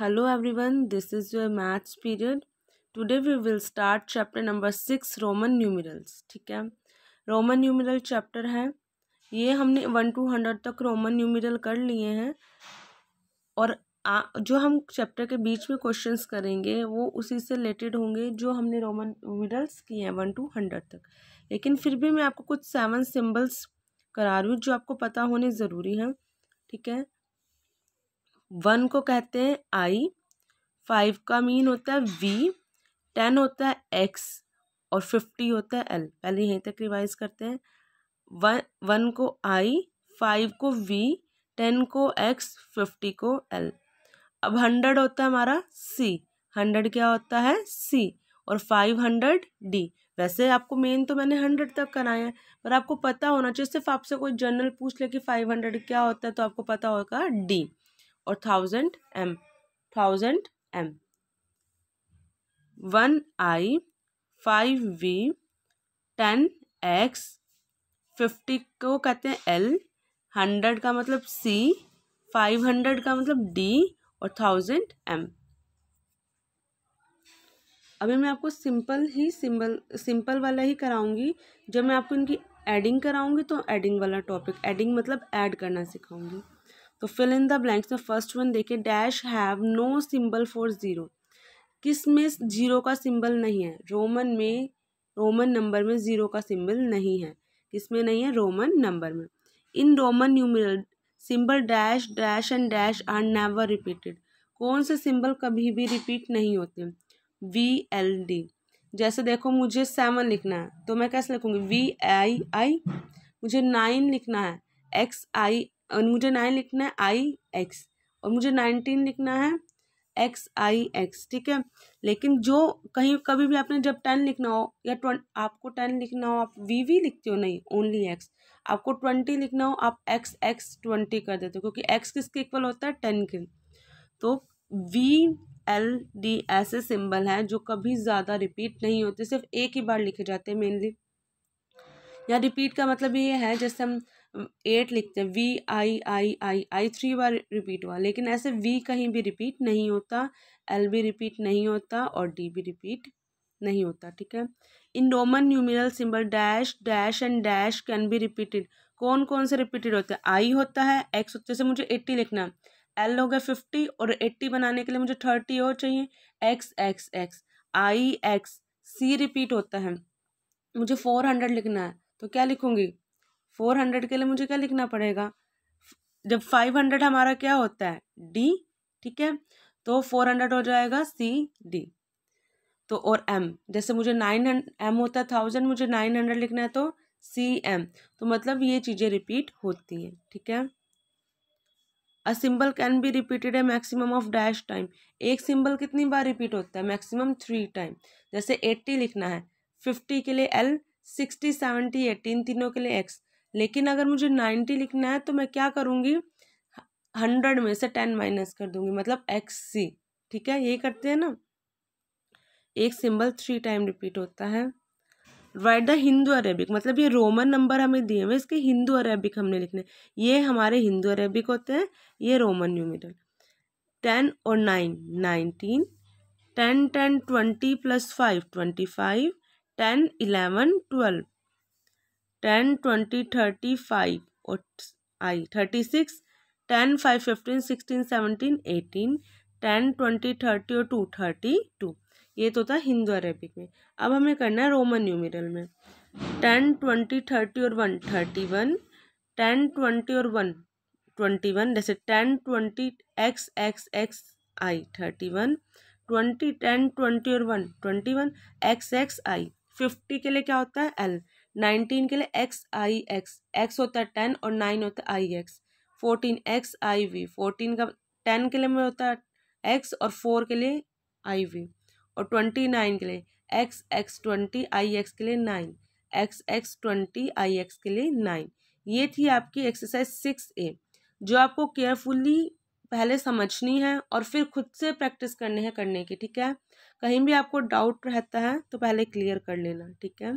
hello everyone this is your maths period today we will start chapter number six Roman numerals ठीक है Roman numeral chapter है ये हमने one two hundred तक Roman numeral कर लिए हैं और आ, जो हम चैप्टर के बीच में क्वेश्चंस करेंगे वो उसी से रिलेटेड होंगे जो हमने रोमन न्यूमरल्स किए हैं वन टू हंड्रेड तक लेकिन फिर भी मैं आपको कुछ सेवन सिम्बल्स करा रही हूँ जो आपको पता होने ज़रूरी हैं ठीक है वन को कहते हैं आई फाइव का मीन होता है वी टेन होता है एक्स और फिफ्टी होता है एल पहले यहीं तक रिवाइज करते हैं वन वन को आई फाइव को वी टेन को एक्स फिफ्टी को एल अब हंड्रेड होता है हमारा सी हंड्रेड क्या होता है सी और फाइव हंड्रेड डी वैसे आपको मेन तो मैंने हंड्रेड तक कराया है पर आपको पता होना चाहिए सिर्फ आपसे कोई जनरल पूछ ले कि फाइव हंड्रेड क्या होता है तो आपको पता होगा डी और thousand M thousand M one I five V ten X fifty को कहते हैं एल हंड्रेड का मतलब सी फाइव हंड्रेड का मतलब डी और थाउजेंड एम अभी मैं आपको सिंपल ही सिंपल सिंपल वाला ही कराऊंगी जब मैं आपको इनकी एडिंग कराऊंगी तो एडिंग वाला टॉपिक एडिंग मतलब ऐड करना सिखाऊंगी तो फिल इन द ब्लैंक्स में फर्स्ट वन देखिए dash have no symbol for zero किस में ज़ीरो का सिंबल नहीं है रोमन में रोमन नंबर में ज़ीरो का सिंबल नहीं है किस में नहीं है रोमन नंबर में in Roman numeral symbol dash dash and dash are never repeated कौन से सिंबल कभी भी रिपीट नहीं होते वी एल डी जैसे देखो मुझे सेवन लिखना है तो मैं कैसे लिखूँगी वी आई आई मुझे नाइन लिखना है एक्स आई और मुझे नाइन लिखना है आई एक्स और मुझे नाइनटीन लिखना है एक्स आई एक्स ठीक है लेकिन जो कहीं कभी भी आपने जब टेन लिखना हो या ट्वेंट आपको टेन लिखना हो आप वी वी लिखते हो नहीं ओनली एक्स आपको ट्वेंटी लिखना हो आप एक्स एक्स ट्वेंटी कर देते हो क्योंकि एक्स किसके इक्वल होता है टेन के तो वी एल डी ऐसे सिंबल हैं जो कभी ज़्यादा रिपीट नहीं होते सिर्फ एक ही बार लिखे जाते हैं मेनली या रिपीट का मतलब ये है जैसे हम एट लिखते हैं V I I I I three बार रिपीट हुआ लेकिन ऐसे वी कहीं भी रिपीट नहीं होता एल भी रिपीट नहीं होता और डी भी रिपीट नहीं होता ठीक है in Roman numeral symbol dash dash and dash can be repeated कौन कौन से रिपीटेड होते हैं आई होता है एक्स होता से जैसे मुझे एट्टी लिखना एल हो गया फिफ्टी और एट्टी बनाने के लिए मुझे थर्टी और चाहिए X X X I X C repeat होता है मुझे फोर हंड्रेड लिखना है तो क्या लिखूँगी फोर हंड्रेड के लिए मुझे क्या लिखना पड़ेगा जब फाइव हंड्रेड हमारा क्या होता है डी ठीक है तो फोर हंड्रेड हो जाएगा सी डी तो और एम जैसे मुझे नाइन एम होता है थाउजेंड मुझे नाइन हंड्रेड लिखना है तो सी एम तो मतलब ये चीज़ें रिपीट होती हैं ठीक है a symbol can be repeated है मैक्सिमम ऑफ डैश टाइम एक सिंबल कितनी बार रिपीट होता है मैक्सिमम थ्री टाइम जैसे एट्टी लिखना है फिफ्टी के लिए एल सिक्सटी सेवेंटी एट्टी इन तीनों के लिए एक्स लेकिन अगर मुझे नाइन्टी लिखना है तो मैं क्या करूँगी हंड्रेड में से टेन माइनस कर दूँगी मतलब एक्स सी ठीक है ये करते हैं ना एक सिंबल थ्री टाइम रिपीट होता है राइट द हिंदू अरेबिक मतलब ये रोमन नंबर हमें दिए हुए इसके हिंदू अरेबिक हमने लिखने ये हमारे हिंदू अरेबिक होते हैं ये रोमन न्यूमिटल टेन और nine nineteen ten ten twenty plus five twenty five ten eleven twelve ten twenty thirty five और I thirty six ten five fifteen sixteen seventeen eighteen ten twenty thirty और two thirty two ये तो था Hindu Arabic में अब हमें करना है रोमन न्यूमिरल में टेन ट्वेंटी थर्टी और one thirty one ten twenty और वन ट्वेंटी वन जैसे ten twenty X X X I thirty one twenty ten twenty और one twenty one X X I fifty के लिए क्या होता है एल नाइनटीन के लिए एक्स आई एक्स एक्स होता है टेन और नाइन होता है I X fourteen X I V fourteen का टेन के लिए में होता है एक्स और फोर के लिए आई वी और ट्वेंटी नाइन के लिए X X twenty I X के लिए nine X X twenty I X के लिए नाइन ये थी आपकी एक्सरसाइज सिक्स ए जो आपको केयरफुली पहले समझनी है और फिर खुद से प्रैक्टिस करनी है करने की ठीक है कहीं भी आपको डाउट रहता है तो पहले क्लियर कर लेना ठीक है